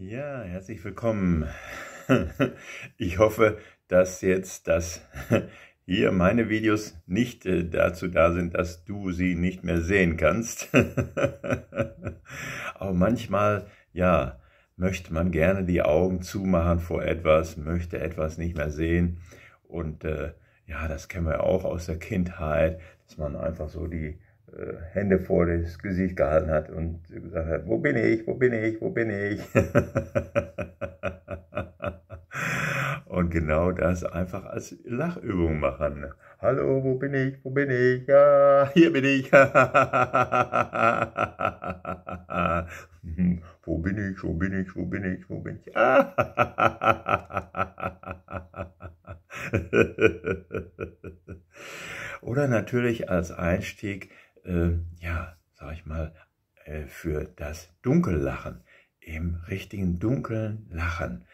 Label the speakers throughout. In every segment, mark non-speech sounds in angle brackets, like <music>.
Speaker 1: Ja, herzlich willkommen. <laughs> Ich hoffe, dass jetzt das <laughs> hier meine Videos nicht äh, dazu da sind, dass du sie nicht mehr sehen kannst. <laughs> Aber manchmal, ja, möchte man gerne die Augen zumachen vor etwas, möchte etwas nicht mehr sehen. Und äh, ja, das kennen wir auch aus der Kindheit, dass man einfach so die äh, Hände vor das Gesicht gehalten hat und gesagt hat, wo bin ich, wo bin ich, wo bin ich? <laughs> und genau das einfach als Lachübung machen. Hallo, wo bin ich, wo bin ich? Ja, hier bin ich. <laughs> wo bin ich, wo bin ich, wo bin ich, wo bin ich? <laughs> Oder natürlich als Einstieg äh, ja, sag ich mal, äh, für das Dunkellachen, im richtigen dunklen Lachen.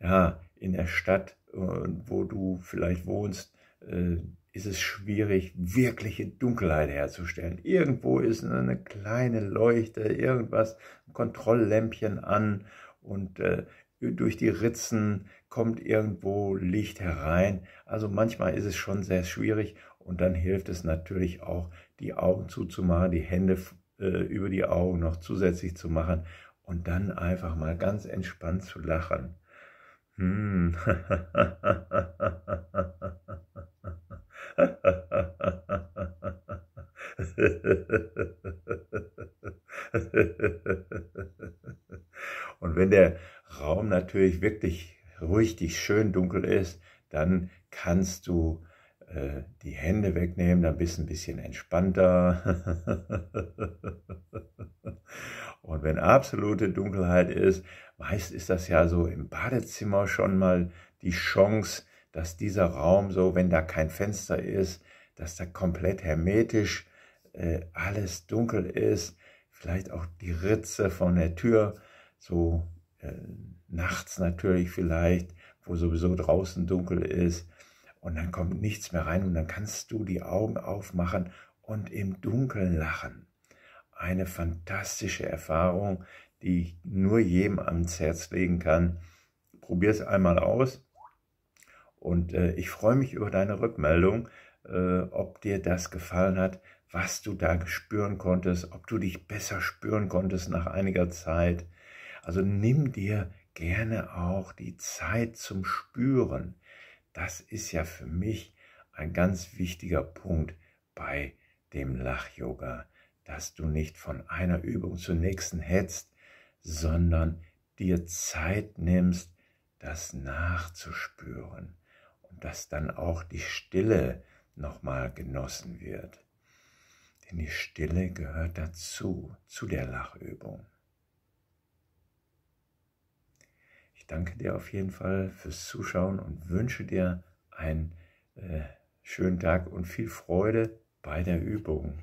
Speaker 1: Ja, in der Stadt, äh, wo du vielleicht wohnst, äh, ist es schwierig, wirkliche Dunkelheit herzustellen. Irgendwo ist eine kleine Leuchte, irgendwas, ein Kontrolllämpchen an und äh, durch die Ritzen kommt irgendwo Licht herein. Also manchmal ist es schon sehr schwierig und dann hilft es natürlich auch, die Augen zuzumachen, die Hände äh, über die Augen noch zusätzlich zu machen und dann einfach mal ganz entspannt zu lachen. Hm. <laughs> Und wenn der Raum natürlich wirklich richtig schön dunkel ist, dann kannst du äh, die Hände wegnehmen, dann bist du ein bisschen entspannter. <laughs> Und wenn absolute Dunkelheit ist, meist ist das ja so im Badezimmer schon mal die Chance, dass dieser Raum so, wenn da kein Fenster ist, dass da komplett hermetisch äh, alles dunkel ist, vielleicht auch die Ritze von der Tür so äh, nachts natürlich vielleicht, wo sowieso draußen dunkel ist und dann kommt nichts mehr rein und dann kannst du die Augen aufmachen und im Dunkeln lachen. Eine fantastische Erfahrung, die ich nur jedem ans Herz legen kann. Probier es einmal aus und äh, ich freue mich über deine Rückmeldung, äh, ob dir das gefallen hat, was du da spüren konntest, ob du dich besser spüren konntest nach einiger Zeit. Also nimm dir gerne auch die Zeit zum Spüren. Das ist ja für mich ein ganz wichtiger Punkt bei dem Lach-Yoga, dass du nicht von einer Übung zur nächsten hetzt, sondern dir Zeit nimmst, das nachzuspüren und dass dann auch die Stille nochmal genossen wird. Denn die Stille gehört dazu, zu der Lachübung. Ich danke dir auf jeden Fall fürs Zuschauen und wünsche dir einen äh, schönen Tag und viel Freude bei der Übung.